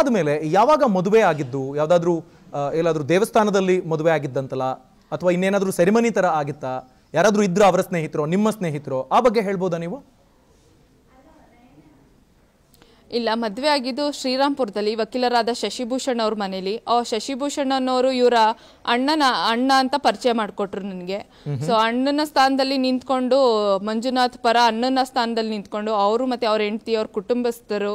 ಆದಮೇಲೆ ಯಾವಾಗ ಮದುವೆ ಆಗಿದ್ದು ಯಾವುದಾದ್ರೂ ಎಲ್ಲಾದರೂ ದೇವಸ್ಥಾನದಲ್ಲಿ ಮದುವೆ ಆಗಿದ್ದಂತಲ್ಲ ಅಥವಾ ಇನ್ನೇನಾದರೂ ಸೆರೆಮನಿ ತರ ಆಗಿತ್ತಾ ಯಾರಾದರೂ ಇದ್ರೂ ಅವರ ಸ್ನೇಹಿತರೋ ನಿಮ್ಮ ಸ್ನೇಹಿತರೋ ಆ ಬಗ್ಗೆ ಹೇಳ್ಬೋದಾ ನೀವು ಇಲ್ಲ ಮದುವೆ ಆಗಿದ್ದು ಶ್ರೀರಾಮ್ಪುರದಲ್ಲಿ ವಕೀಲರಾದ ಶಶಿಭೂಷಣ್ ಅವ್ರ ಮನೇಲಿ ಆ ಶಶಿಭೂಷಣ್ ಅನ್ನೋರು ಇವರ ಅಣ್ಣನ ಅಣ್ಣ ಅಂತ ಪರಿಚಯ ಮಾಡಿಕೊಟ್ರು ನನಗೆ ಸೊ ಅಣ್ಣನ ಸ್ಥಾನದಲ್ಲಿ ನಿಂತ್ಕೊಂಡು ಮಂಜುನಾಥ್ ಪರ ಅಣ್ಣನ ಸ್ಥಾನದಲ್ಲಿ ನಿಂತ್ಕೊಂಡು ಅವರು ಮತ್ತು ಅವ್ರ ಹೆಂಡತಿ ಅವ್ರ ಕುಟುಂಬಸ್ಥರು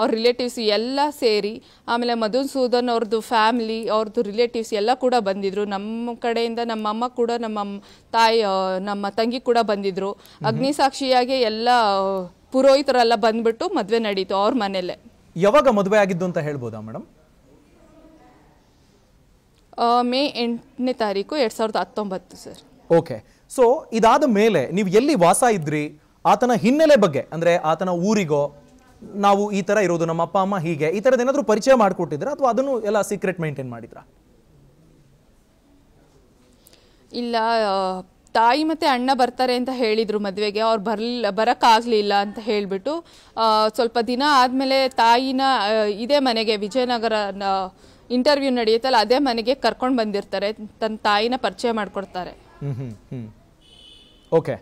ಅವ್ರ ರಿಲೇಟಿವ್ಸ್ ಎಲ್ಲ ಸೇರಿ ಆಮೇಲೆ ಮಧುನ್ ಸೂದನ್ ಅವ್ರದ್ದು ಫ್ಯಾಮಿಲಿ ಅವ್ರದ್ದು ರಿಲೇಟಿವ್ಸ್ ಎಲ್ಲ ಕೂಡ ಬಂದಿದ್ರು ನಮ್ಮ ಕಡೆಯಿಂದ ನಮ್ಮ ಅಮ್ಮ ಕೂಡ ನಮ್ಮ ತಾಯಿ ನಮ್ಮ ತಂಗಿ ಕೂಡ ಬಂದಿದ್ರು ಅಗ್ನಿಸಾಕ್ಷಿಯಾಗಿ ಎಲ್ಲ ಪುರೋಹಿತರೆಲ್ಲ ಬಂದ್ಬಿಟ್ಟು ಮದುವೆ ನಡೀತು ಅವ್ರ ಮನೆಯಲ್ಲೇ ಯಾವಾಗ ಮದುವೆ ಆಗಿದ್ದು ಅಂತ ಹೇಳ್ಬೋದಾ ಮೇಡಮ್ ಮೇ ಎಂಟನೇ ತಾರೀಕು ಎರಡು ಸಾವಿರದ ಹತ್ತೊಂಬತ್ತು ಸರ್ ಓಕೆ ಸೊ ಇದಾದ ಮೇಲೆ ನೀವು ಎಲ್ಲಿ ವಾಸ ಇದ್ರಿ ಆತನ ಹಿನ್ನೆಲೆ ಬಗ್ಗೆ ಅಂದರೆ ಆತನ ಊರಿಗೋ ನಾವು ಈ ಥರ ಇರೋದು ನಮ್ಮ ಅಪ್ಪ ಅಮ್ಮ ಹೀಗೆ ಈ ಥರದ್ದು ಏನಾದರೂ ಪರಿಚಯ ಮಾಡಿಕೊಟ್ಟಿದ್ರ ಅಥವಾ ಅದನ್ನು ಎಲ್ಲ ಸೀಕ್ರೆಟ್ ಮೇಂಟೈನ್ ಮಾಡಿದ್ರಾ ಇಲ್ಲ ತಾಯಿ ಮತ್ತು ಅಣ್ಣ ಬರ್ತಾರೆ ಅಂತ ಹೇಳಿದರು ಮದುವೆಗೆ ಅವ್ರು ಬರಲಿಲ್ಲ ಬರೋಕ್ಕಾಗಲಿಲ್ಲ ಅಂತ ಹೇಳಿಬಿಟ್ಟು ಸ್ವಲ್ಪ ದಿನ ಆದಮೇಲೆ ತಾಯಿನ ಇದೇ ಮನೆಗೆ ವಿಜಯನಗರ ಇಂಟರ್ವ್ಯೂ ನಡೆಯುತ್ತಲ್ಲ ಅದೇ ಮನೆಗೆ ಕರ್ಕೊಂಡು ಬಂದಿರ್ತಾರೆ ತನ್ನ ತಾಯಿನ ಪರಿಚಯ ಮಾಡಿಕೊಡ್ತಾರೆ ಓಕೆ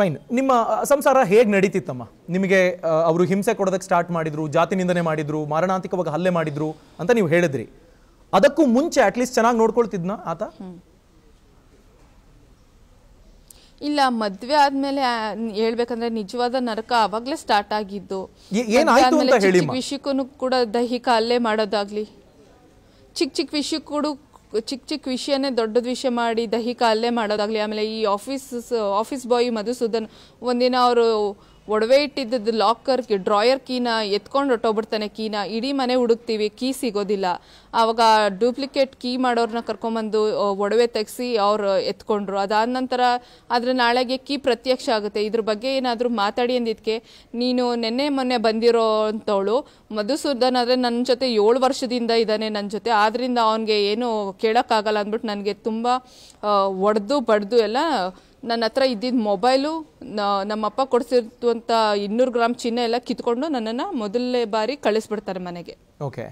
ಫೈನ್ ನಿಮ್ಮ ಸಂಸಾರ ಹೇಗೆ ನಡೀತಿತ್ತಮ್ಮ ನಿಮಗೆ ಅವರು ಹಿಂಸೆ ಕೊಡೋದಕ್ಕೆ ಸ್ಟಾರ್ಟ್ ಮಾಡಿದ್ರು ಜಾತಿ ನಿಂದನೆ ಮಾಡಿದ್ರು ಮಾರಣಾಂತಿಕವಾಗಿ ಹಲ್ಲೆ ಮಾಡಿದ್ರು ಅಂತ ನೀವು ಹೇಳಿದ್ರಿ ಅದಕ್ಕೂ ಮುಂಚೆ ಅಟ್ಲೀಸ್ಟ್ ಚೆನ್ನಾಗಿ ನೋಡ್ಕೊಳ್ತಿದ್ನ ಆತ ಇಲ್ಲ ಮದ್ವೆ ಆದ್ಮೇಲೆ ಹೇಳ್ಬೇಕಂದ್ರೆ ನಿಜವಾದ ನರಕ ಅವಾಗ್ಲೇ ಸ್ಟಾರ್ಟ್ ಆಗಿದ್ದು ವಿಷಯಕ್ಕೂ ಕೂಡ ದೈಹಿಕ ಅಲ್ಲೇ ಮಾಡೋದಾಗ್ಲಿ ಚಿಕ್ಕ ಚಿಕ್ಕ ವಿಷಯ ಕೂಡ ಚಿಕ್ಕ ಚಿಕ್ಕ ವಿಷಯನೇ ದೊಡ್ಡದ ವಿಷಯ ಮಾಡಿ ದೈಹಿಕ ಅಲ್ಲೇ ಮಾಡೋದಾಗ್ಲಿ ಆಮೇಲೆ ಈ ಆಫೀಸ್ ಆಫೀಸ್ ಬಾಯ್ ಮಧುಸೂದನ್ ಒಂದಿನ ಅವರು ಒಡವೆ ಇಟ್ಟಿದ್ದ ಲಾಕರ್ ಡ್ರಾಯರ್ ಕೀನ ಎತ್ಕೊಂಡು ಹೊಟ್ಟೋಗ್ಬಿಡ್ತಾನೆ ಕೀನ ಇಡೀ ಮನೆ ಹುಡುಕ್ತೀವಿ ಕೀ ಸಿಗೋದಿಲ್ಲ ಆವಾಗ ಡೂಪ್ಲಿಕೇಟ್ ಕೀ ಮಾಡೋರನ್ನ ಕರ್ಕೊಂಬಂದು ಒಡವೆ ತೆಗೆಸಿ ಅವರು ಎತ್ಕೊಂಡ್ರು ಅದಾದ ನಂತರ ಆದರೆ ನಾಳೆಗೆ ಕೀ ಪ್ರತ್ಯಕ್ಷ ಆಗುತ್ತೆ ಇದ್ರ ಬಗ್ಗೆ ಏನಾದರೂ ಮಾತಾಡಿ ಅಂದಿದ್ದಕ್ಕೆ ನೀನು ನಿನ್ನೆ ಮೊನ್ನೆ ಬಂದಿರೋ ಅಂಥವಳು ಮಧುಸೂದನ್ ಆದರೆ ನನ್ನ ಜೊತೆ ಏಳು ವರ್ಷದಿಂದ ಇದ್ದಾನೆ ನನ್ನ ಜೊತೆ ಆದ್ದರಿಂದ ಅವನಿಗೆ ಏನು ಕೇಳೋಕ್ಕಾಗಲ್ಲ ಅಂದ್ಬಿಟ್ಟು ನನಗೆ ತುಂಬ ಒಡೆದು ಬಡ್ದು ಎಲ್ಲ ನನ್ನ ಹತ್ರ ಇದ್ದಿದ್ದ ಮೊಬೈಲು ನಮ್ಮಪ್ಪ ಕೊಡಿಸಿರುವಂಥ ಇನ್ನೂರು ಗ್ರಾಮ್ ಚಿನ್ನ ಎಲ್ಲ ಕಿತ್ಕೊಂಡು ನನ್ನನ್ನು ಮೊದಲನೇ ಬಾರಿ ಕಳಿಸ್ಬಿಡ್ತಾರೆ ಮನೆಗೆ ಓಕೆ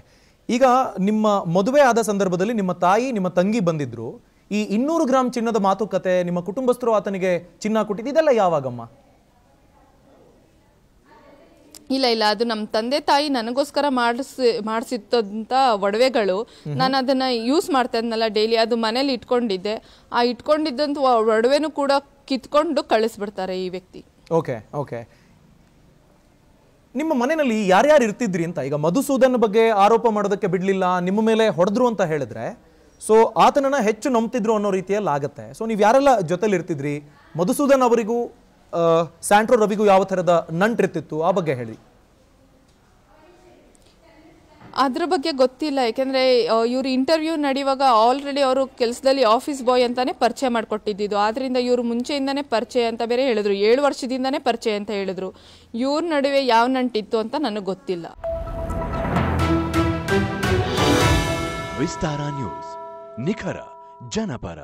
ಈಗ ನಿಮ್ಮ ಮದುವೆ ಆದ ಸಂದರ್ಭದಲ್ಲಿ ನಿಮ್ಮ ತಾಯಿ ನಿಮ್ಮ ತಂಗಿ ಬಂದಿದ್ರು ಈ ಇನ್ನೂರು ಗ್ರಾಮ್ ಚಿನ್ನದ ಮಾತುಕತೆ ನಿಮ್ಮ ಕುಟುಂಬಸ್ಥರು ಆತನಿಗೆ ಚಿನ್ನ ಕೊಟ್ಟಿದ್ದು ಇದೆಲ್ಲ ಯಾವಾಗಮ್ಮ ಇಲ್ಲ ಇಲ್ಲ ಅದು ನಮ್ಮ ತಂದೆ ತಾಯಿ ನನಗೋಸ್ಕರ ಮಾಡಿಸಿ ಮಾಡಿಸಿತ್ತಂತ ಒಡವೆಗಳು ನಾನು ಅದನ್ನ ಯೂಸ್ ಮಾಡ್ತಾ ಇದ್ನಲ್ಲ ಡೈಲಿ ಅದು ಮನೇಲಿ ಇಟ್ಕೊಂಡಿದ್ದೆ ಆ ಇಟ್ಕೊಂಡಿದ್ದಂತ ಒಡವೆನೂ ಕೂಡ ಕಿತ್ಕೊಂಡು ಕಳಿಸ್ಬಿಡ್ತಾರೆ ಈ ವ್ಯಕ್ತಿ ಓಕೆ ಓಕೆ ನಿಮ್ಮ ಮನೆಯಲ್ಲಿ ಯಾರ್ಯಾರು ಇರ್ತಿದ್ರಿ ಅಂತ ಈಗ ಮಧುಸೂದನ್ ಬಗ್ಗೆ ಆರೋಪ ಮಾಡೋದಕ್ಕೆ ಬಿಡ್ಲಿಲ್ಲ ನಿಮ್ಮ ಮೇಲೆ ಹೊಡೆದ್ರು ಅಂತ ಹೇಳಿದ್ರೆ ಸೊ ಆತನನ್ನ ಹೆಚ್ಚು ನಂಬ್ತಿದ್ರು ಅನ್ನೋ ರೀತಿಯಲ್ಲಿ ಆಗತ್ತೆ ಸೊ ನೀವು ಯಾರೆಲ್ಲ ಜೊತೆಲಿ ಇರ್ತಿದ್ರಿ ಮಧುಸೂದನ್ ಅವರಿಗೂ ಸ್ಯಾಂಟ್ರೋ ರವಿಗೂ ಯಾವ ಥರದ ನಂಟಿರ್ತಿತ್ತು ಆ ಬಗ್ಗೆ ಹೇಳಿ ಅದ್ರ ಬಗ್ಗೆ ಗೊತ್ತಿಲ್ಲ ಯಾಕೆಂದರೆ ಇವರು ಇಂಟರ್ವ್ಯೂ ನಡೆಯುವಾಗ ಆಲ್ರೆಡಿ ಅವರು ಕೆಲಸದಲ್ಲಿ ಆಫೀಸ್ ಬಾಯ್ ಅಂತಲೇ ಪರಿಚಯ ಮಾಡಿಕೊಟ್ಟಿದ್ದು ಆದ್ದರಿಂದ ಇವರು ಮುಂಚೆಯಿಂದನೇ ಪರಿಚಯ ಅಂತ ಬೇರೆ ಹೇಳಿದ್ರು ಏಳು ವರ್ಷದಿಂದನೇ ಪರಿಚಯ ಅಂತ ಹೇಳಿದ್ರು ಇವ್ರ ನಡುವೆ ಯಾವ ನಂಟಿತ್ತು ಅಂತ ನನಗೆ ಗೊತ್ತಿಲ್ಲ ವಿಸ್ತಾರ ನ್ಯೂಸ್ ನಿಖರ ಜನಪರ